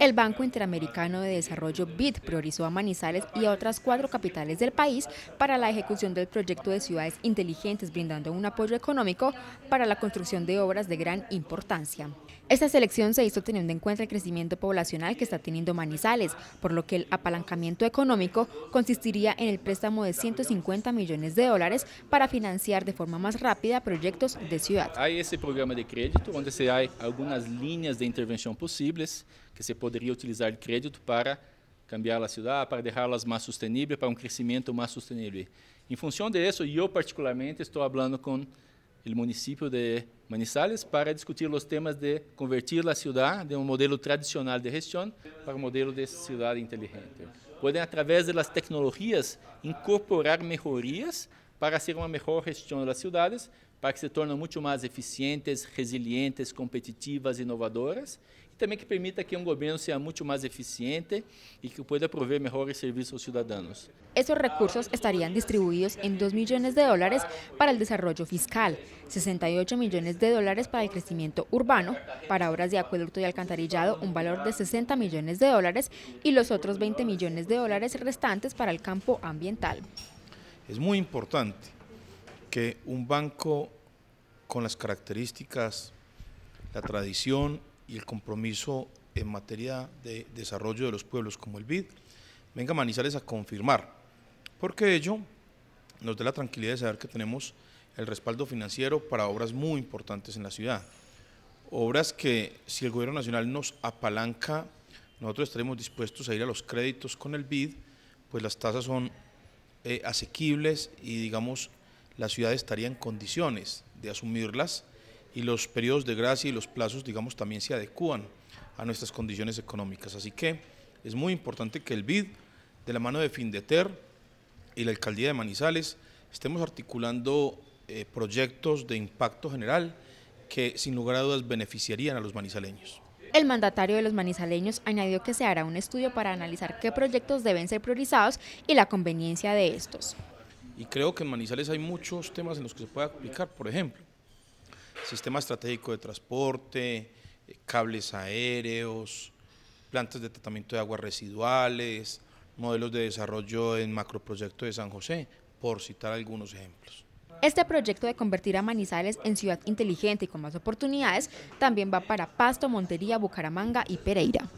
El Banco Interamericano de Desarrollo BID priorizó a Manizales y a otras cuatro capitales del país para la ejecución del proyecto de ciudades inteligentes, brindando un apoyo económico para la construcción de obras de gran importancia. Esta selección se hizo teniendo en cuenta el crecimiento poblacional que está teniendo Manizales, por lo que el apalancamiento económico consistiría en el préstamo de 150 millones de dólares para financiar de forma más rápida proyectos de ciudad. Hay ese programa de crédito donde se hay algunas líneas de intervención posibles que se poderia utilizar crédito para cambiar a cidade, para deixá-las mais sustentáveis, para um crescimento mais sustentável. Em função disso, eu particularmente estou falando com o município de Manizales para discutir os temas de convertir a cidade de um modelo tradicional de gestão para um modelo de cidade inteligente. Podem, através das tecnologias, incorporar melhorias para ser uma melhor gestão das cidades, para que se tornem mucho más eficientes, resilientes, competitivas, innovadoras, e também que permita que un um gobierno sea mucho más eficiente y e que pueda prover servicios serviços aos cidadãos. Esos recursos estarían distribuidos en 2 millones de dólares para el desarrollo fiscal, 68 millones de dólares para el crecimiento urbano, para obras de acueducto y alcantarillado un valor de 60 millones de dólares y los otros 20 millones de dólares restantes para el campo ambiental. Es muy importante un banco con las características, la tradición y el compromiso en materia de desarrollo de los pueblos como el BID, venga a Manizales a confirmar, porque ello nos da la tranquilidad de saber que tenemos el respaldo financiero para obras muy importantes en la ciudad, obras que si el gobierno nacional nos apalanca, nosotros estaremos dispuestos a ir a los créditos con el BID, pues las tasas son eh, asequibles y digamos la ciudad estaría en condiciones de asumirlas y los periodos de gracia y los plazos, digamos, también se adecúan a nuestras condiciones económicas. Así que es muy importante que el BID, de la mano de Findeter y la Alcaldía de Manizales, estemos articulando eh, proyectos de impacto general que sin lugar a dudas beneficiarían a los manizaleños. El mandatario de los manizaleños añadió que se hará un estudio para analizar qué proyectos deben ser priorizados y la conveniencia de estos. Y creo que en Manizales hay muchos temas en los que se puede aplicar, por ejemplo, sistema estratégico de transporte, eh, cables aéreos, plantas de tratamiento de aguas residuales, modelos de desarrollo en macroproyecto de San José, por citar algunos ejemplos. Este proyecto de convertir a Manizales en ciudad inteligente y con más oportunidades también va para Pasto, Montería, Bucaramanga y Pereira.